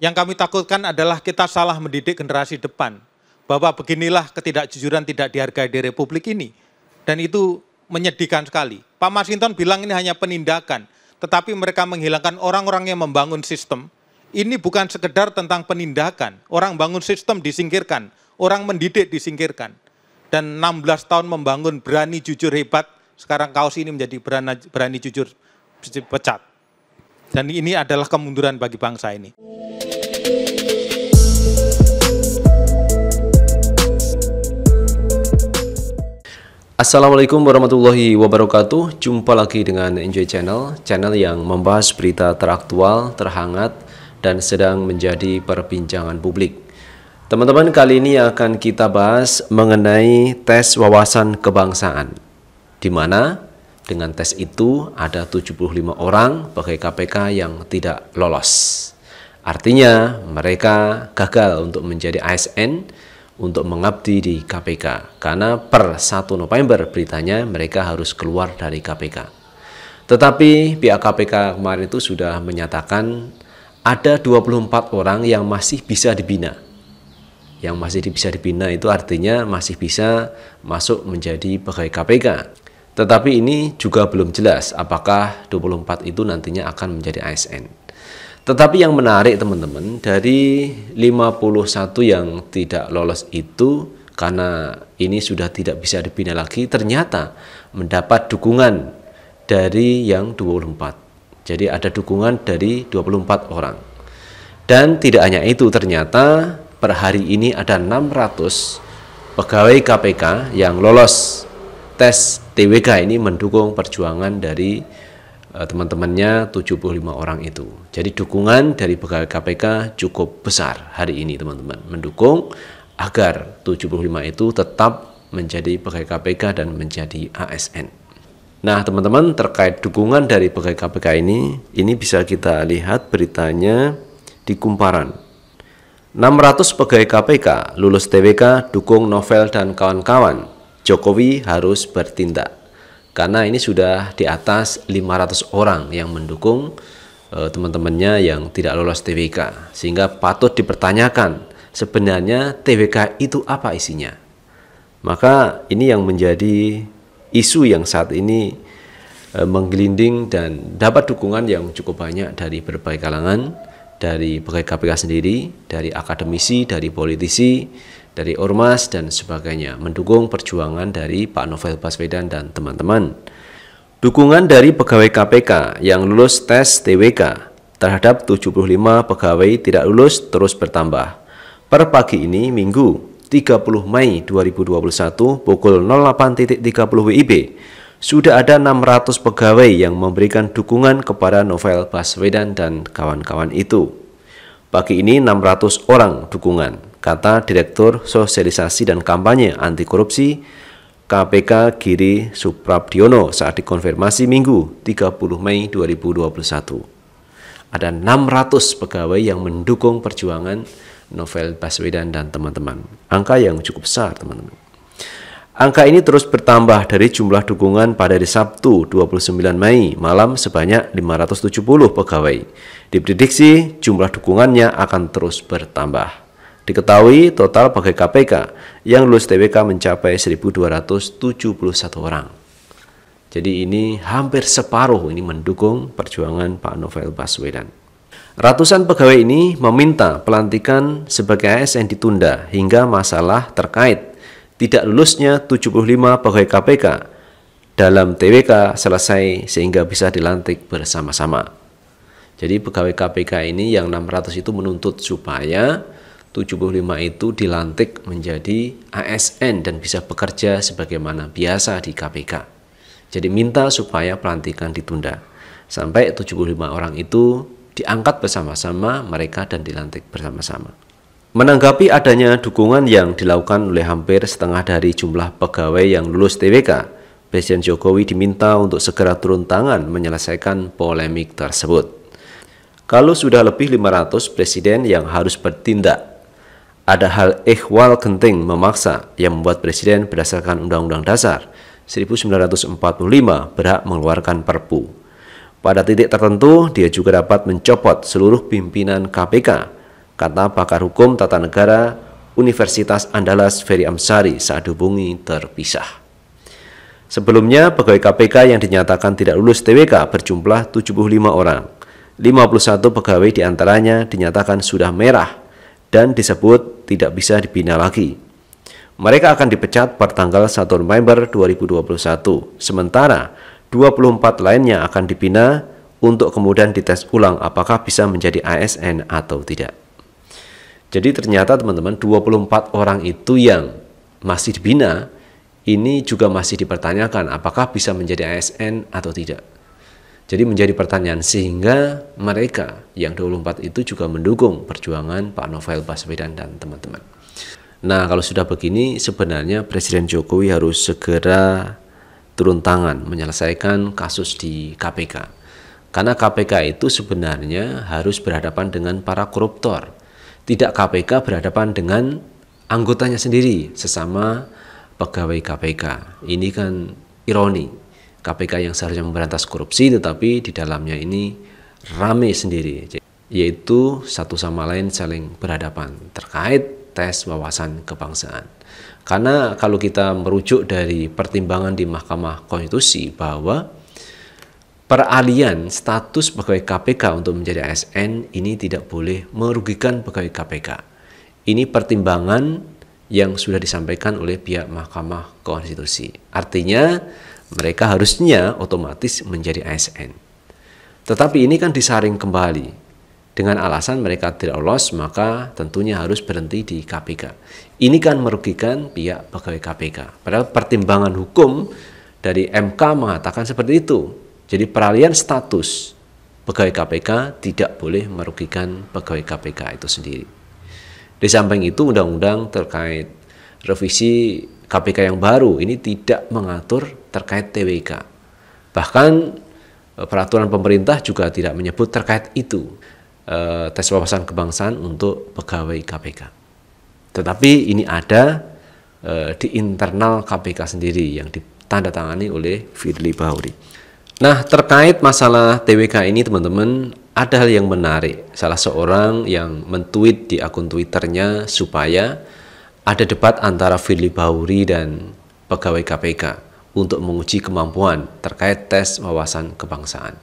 Yang kami takutkan adalah kita salah mendidik generasi depan. Bahwa beginilah ketidakjujuran tidak dihargai di Republik ini. Dan itu menyedihkan sekali. Pak Masinton bilang ini hanya penindakan. Tetapi mereka menghilangkan orang-orang yang membangun sistem. Ini bukan sekedar tentang penindakan. Orang bangun sistem disingkirkan. Orang mendidik disingkirkan. Dan 16 tahun membangun berani jujur hebat. Sekarang kaos ini menjadi berani, berani jujur pecat. Dan ini adalah kemunduran bagi bangsa ini. Assalamualaikum warahmatullahi wabarakatuh Jumpa lagi dengan Enjoy Channel Channel yang membahas berita teraktual, terhangat, dan sedang menjadi perbincangan publik Teman-teman kali ini akan kita bahas mengenai tes wawasan kebangsaan di mana dengan tes itu ada 75 orang pegawai KPK yang tidak lolos Artinya mereka gagal untuk menjadi ASN untuk mengabdi di KPK karena per 1 November beritanya mereka harus keluar dari KPK. Tetapi pihak KPK kemarin itu sudah menyatakan ada 24 orang yang masih bisa dibina. Yang masih bisa dibina itu artinya masih bisa masuk menjadi pegawai KPK. Tetapi ini juga belum jelas apakah 24 itu nantinya akan menjadi ASN. Tetapi yang menarik teman-teman dari 51 yang tidak lolos itu karena ini sudah tidak bisa dibina lagi ternyata mendapat dukungan dari yang 24. Jadi ada dukungan dari 24 orang. Dan tidak hanya itu ternyata per hari ini ada 600 pegawai KPK yang lolos tes TWK ini mendukung perjuangan dari Eh, teman-temannya 75 orang itu. Jadi dukungan dari pegawai KPK cukup besar hari ini teman-teman mendukung agar 75 itu tetap menjadi pegawai KPK dan menjadi ASN. Nah, teman-teman terkait dukungan dari pegawai KPK ini, ini bisa kita lihat beritanya di Kumparan. 600 pegawai KPK lulus TWK dukung Novel dan kawan-kawan. Jokowi harus bertindak karena ini sudah di atas 500 orang yang mendukung uh, teman-temannya yang tidak lolos TWK sehingga patut dipertanyakan sebenarnya TWK itu apa isinya maka ini yang menjadi isu yang saat ini uh, menggelinding dan dapat dukungan yang cukup banyak dari berbagai kalangan dari pegawai KPK sendiri, dari akademisi, dari politisi, dari ormas dan sebagainya mendukung perjuangan dari Pak Novel Baswedan dan teman-teman. Dukungan dari pegawai KPK yang lulus tes TWK terhadap 75 pegawai tidak lulus terus bertambah. Per pagi ini Minggu 30 Mei 2021 pukul 08.30 WIB sudah ada 600 pegawai yang memberikan dukungan kepada Novel Baswedan dan kawan-kawan itu. Pagi ini 600 orang dukungan kata Direktur Sosialisasi dan Kampanye Anti Korupsi KPK Giri Suprabdiono saat dikonfirmasi Minggu 30 Mei 2021 ada 600 pegawai yang mendukung perjuangan Novel Baswedan dan teman-teman. Angka yang cukup besar, teman-teman. Angka ini terus bertambah dari jumlah dukungan pada hari Sabtu 29 Mei malam sebanyak 570 pegawai. Diprediksi jumlah dukungannya akan terus bertambah. Diketahui total pegawai KPK yang lulus TWK mencapai 1.271 orang. Jadi ini hampir separuh ini mendukung perjuangan Pak Novel Baswedan. Ratusan pegawai ini meminta pelantikan sebagai ASN ditunda hingga masalah terkait tidak lulusnya 75 pegawai KPK dalam TWK selesai sehingga bisa dilantik bersama-sama. Jadi pegawai KPK ini yang 600 itu menuntut supaya 75 itu dilantik menjadi ASN dan bisa bekerja sebagaimana biasa di KPK. Jadi minta supaya pelantikan ditunda. Sampai 75 orang itu diangkat bersama-sama mereka dan dilantik bersama-sama. Menanggapi adanya dukungan yang dilakukan oleh hampir setengah dari jumlah pegawai yang lulus TWK, Presiden Jokowi diminta untuk segera turun tangan menyelesaikan polemik tersebut. Kalau sudah lebih 500 presiden yang harus bertindak ada hal ikhwal genting memaksa yang membuat presiden berdasarkan Undang-Undang Dasar 1945 berhak mengeluarkan perpu. Pada titik tertentu, dia juga dapat mencopot seluruh pimpinan KPK, kata pakar hukum tata negara Universitas Andalas Ferry Amsari saat dihubungi terpisah. Sebelumnya, pegawai KPK yang dinyatakan tidak lulus TWK berjumlah 75 orang. 51 pegawai diantaranya dinyatakan sudah merah dan disebut tidak bisa dibina lagi. Mereka akan dipecat per tanggal 1 November 2021, sementara 24 lainnya akan dibina untuk kemudian dites ulang apakah bisa menjadi ASN atau tidak. Jadi ternyata teman-teman 24 orang itu yang masih dibina ini juga masih dipertanyakan apakah bisa menjadi ASN atau tidak. Jadi menjadi pertanyaan sehingga mereka yang 24 itu juga mendukung perjuangan Pak Novel Baswedan dan teman-teman. Nah, kalau sudah begini sebenarnya Presiden Jokowi harus segera turun tangan menyelesaikan kasus di KPK. Karena KPK itu sebenarnya harus berhadapan dengan para koruptor. Tidak KPK berhadapan dengan anggotanya sendiri sesama pegawai KPK. Ini kan ironi KPK yang seharusnya memberantas korupsi tetapi di dalamnya ini rame sendiri yaitu satu sama lain saling berhadapan terkait tes wawasan kebangsaan. Karena kalau kita merujuk dari pertimbangan di Mahkamah Konstitusi bahwa peralihan status pegawai KPK untuk menjadi ASN ini tidak boleh merugikan pegawai KPK. Ini pertimbangan yang sudah disampaikan oleh pihak Mahkamah Konstitusi. Artinya, mereka harusnya otomatis menjadi ASN. Tetapi ini kan disaring kembali. Dengan alasan mereka tidak lolos, maka tentunya harus berhenti di KPK. Ini kan merugikan pihak pegawai KPK. Padahal pertimbangan hukum dari MK mengatakan seperti itu. Jadi peralihan status pegawai KPK tidak boleh merugikan pegawai KPK itu sendiri. Di samping itu, undang-undang terkait revisi KPK yang baru ini tidak mengatur terkait TWK. Bahkan eh, peraturan pemerintah juga tidak menyebut terkait itu eh, tes wawasan kebangsaan untuk pegawai KPK. Tetapi ini ada eh, di internal KPK sendiri yang ditandatangani oleh Firly Bahuri. Nah, terkait masalah TWK ini teman-teman, ada hal yang menarik. Salah seorang yang mentweet di akun Twitternya supaya ada debat antara Firly Bahuri dan pegawai KPK untuk menguji kemampuan terkait tes wawasan kebangsaan.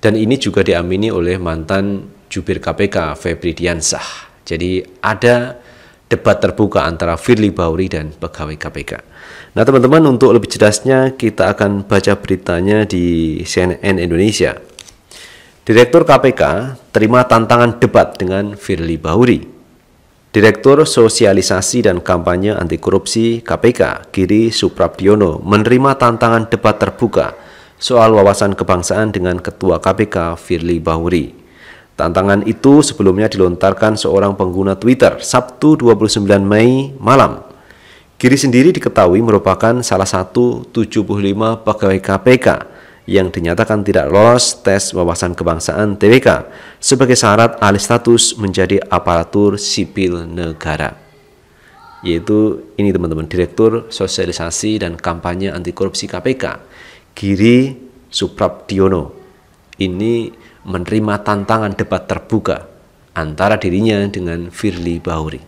Dan ini juga diamini oleh mantan jubir KPK Febri Diansah. Jadi ada debat terbuka antara Firly Bahuri dan pegawai KPK. Nah teman-teman untuk lebih jelasnya kita akan baca beritanya di CNN Indonesia. Direktur KPK terima tantangan debat dengan Firly Bahuri. Direktur Sosialisasi dan Kampanye Anti Korupsi KPK, Kiri Suprabdiono, menerima tantangan debat terbuka soal wawasan kebangsaan dengan Ketua KPK Firly Bahuri. Tantangan itu sebelumnya dilontarkan seorang pengguna Twitter Sabtu 29 Mei malam. Kiri sendiri diketahui merupakan salah satu 75 pegawai KPK yang dinyatakan tidak lolos tes wawasan kebangsaan TWK sebagai syarat alih status menjadi aparatur sipil negara. Yaitu ini teman-teman, Direktur Sosialisasi dan Kampanye Anti Korupsi KPK, Giri Suprabdiono. Ini menerima tantangan debat terbuka antara dirinya dengan Firly Bahuri.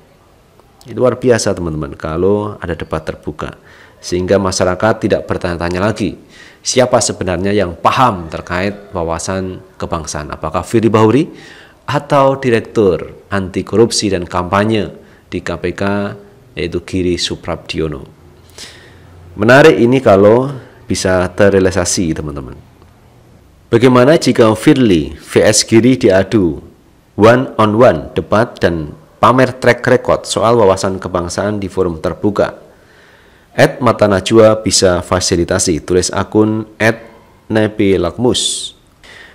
Itu luar biasa teman-teman kalau ada debat terbuka sehingga masyarakat tidak bertanya-tanya lagi siapa sebenarnya yang paham terkait wawasan kebangsaan. Apakah Firly Bahuri atau Direktur Anti Korupsi dan Kampanye di KPK yaitu Giri Suprabdiono. Menarik ini kalau bisa terrealisasi teman-teman. Bagaimana jika Firly vs Giri diadu one on one debat dan pamer track record soal wawasan kebangsaan di forum terbuka? At Mata Najwa bisa fasilitasi, tulis akun at Nepi Lakmus.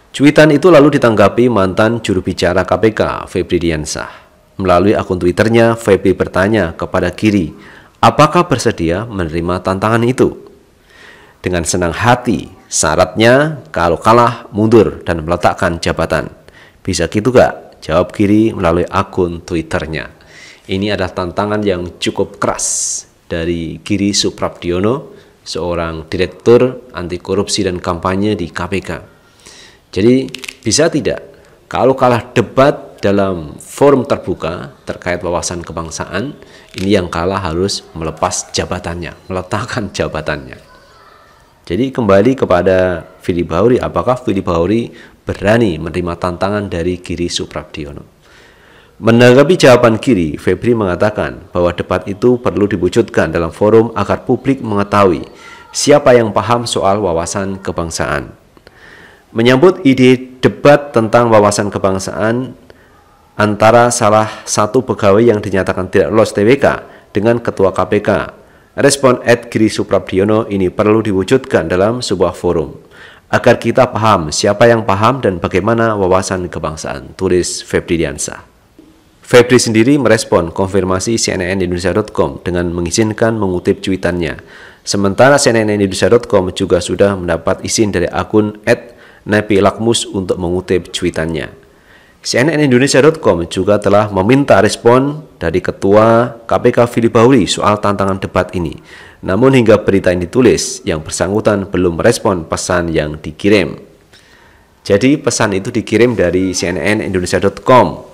Cuitan itu lalu ditanggapi mantan juru bicara KPK, Febri Diansah. Melalui akun Twitternya, Febri bertanya kepada Kiri, apakah bersedia menerima tantangan itu? Dengan senang hati, syaratnya kalau kalah mundur dan meletakkan jabatan. Bisa gitu gak? Jawab Kiri melalui akun Twitternya. Ini adalah tantangan yang cukup keras dari Giri Suprabdiono, seorang direktur anti korupsi dan kampanye di KPK. Jadi bisa tidak kalau kalah debat dalam forum terbuka terkait wawasan kebangsaan, ini yang kalah harus melepas jabatannya, meletakkan jabatannya. Jadi kembali kepada Fili Bahuri, apakah Fili Bahuri berani menerima tantangan dari Giri Suprabdiono? Menanggapi jawaban kiri, Febri mengatakan bahwa debat itu perlu diwujudkan dalam forum agar publik mengetahui siapa yang paham soal wawasan kebangsaan. Menyambut ide debat tentang wawasan kebangsaan antara salah satu pegawai yang dinyatakan tidak lolos TWK dengan Ketua KPK, respon Ed Giri Suprabdiono ini perlu diwujudkan dalam sebuah forum agar kita paham siapa yang paham dan bagaimana wawasan kebangsaan, tulis Febri Diansa. Febri sendiri merespon konfirmasi CNN Indonesia.com dengan mengizinkan mengutip cuitannya. Sementara CNN Indonesia.com juga sudah mendapat izin dari akun at Nepi Lakmus untuk mengutip cuitannya. CNN Indonesia.com juga telah meminta respon dari Ketua KPK Fili Bahuri soal tantangan debat ini. Namun hingga berita ini ditulis, yang bersangkutan belum merespon pesan yang dikirim. Jadi pesan itu dikirim dari CNN Indonesia.com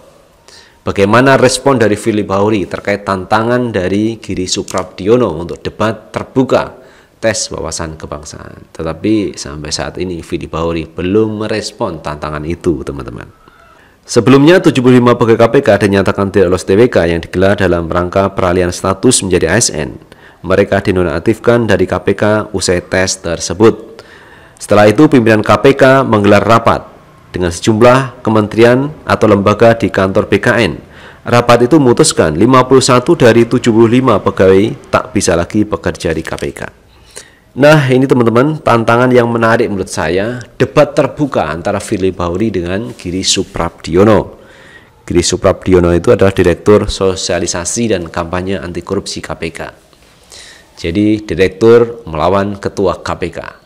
Bagaimana respon dari Philip Bauri terkait tantangan dari Giri Suprabdiono untuk debat terbuka tes wawasan kebangsaan? Tetapi sampai saat ini Philip Bauri belum merespon tantangan itu, teman-teman. Sebelumnya, 75 pegawai KPK dinyatakan tidak lolos TWK yang digelar dalam rangka peralihan status menjadi ASN. Mereka dinonaktifkan dari KPK usai tes tersebut. Setelah itu, pimpinan KPK menggelar rapat dengan sejumlah kementerian atau lembaga di kantor BKN. Rapat itu memutuskan 51 dari 75 pegawai tak bisa lagi bekerja di KPK. Nah ini teman-teman tantangan yang menarik menurut saya debat terbuka antara Firly Bauri dengan Giri Suprabdiono. Giri Suprabdiono itu adalah Direktur Sosialisasi dan Kampanye Anti Korupsi KPK. Jadi Direktur melawan Ketua KPK.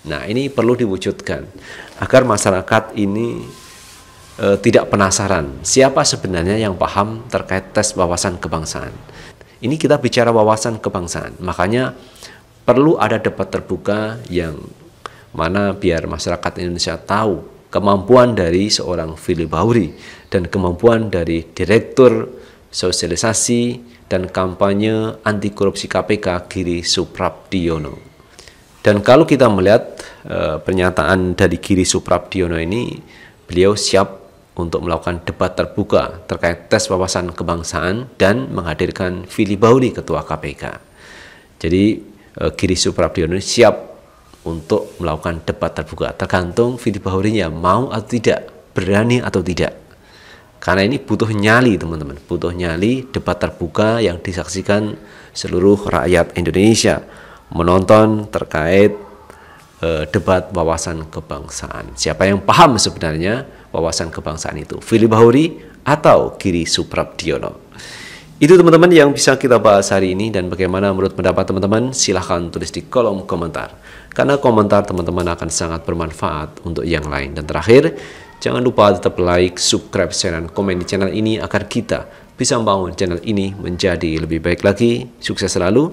Nah, ini perlu diwujudkan agar masyarakat ini e, tidak penasaran siapa sebenarnya yang paham terkait tes wawasan kebangsaan. Ini kita bicara wawasan kebangsaan, makanya perlu ada debat terbuka yang mana biar masyarakat Indonesia tahu kemampuan dari seorang Fili Bauri dan kemampuan dari Direktur Sosialisasi dan Kampanye Anti Korupsi KPK Giri Suprabdiono. Dan kalau kita melihat e, pernyataan dari Giri Suprabdiono ini, beliau siap untuk melakukan debat terbuka terkait tes wawasan kebangsaan dan menghadirkan Fili Bauli ketua KPK. Jadi e, Giri Suprabdiono siap untuk melakukan debat terbuka tergantung Fili Bahurinya mau atau tidak, berani atau tidak. Karena ini butuh nyali teman-teman, butuh nyali debat terbuka yang disaksikan seluruh rakyat Indonesia menonton terkait uh, debat wawasan kebangsaan. Siapa yang paham sebenarnya wawasan kebangsaan itu? Fili Bahuri atau Kiri Suprabdiono? Itu teman-teman yang bisa kita bahas hari ini dan bagaimana menurut pendapat teman-teman silahkan tulis di kolom komentar. Karena komentar teman-teman akan sangat bermanfaat untuk yang lain. Dan terakhir, jangan lupa tetap like, subscribe, share, dan komen di channel ini agar kita bisa membangun channel ini menjadi lebih baik lagi. Sukses selalu.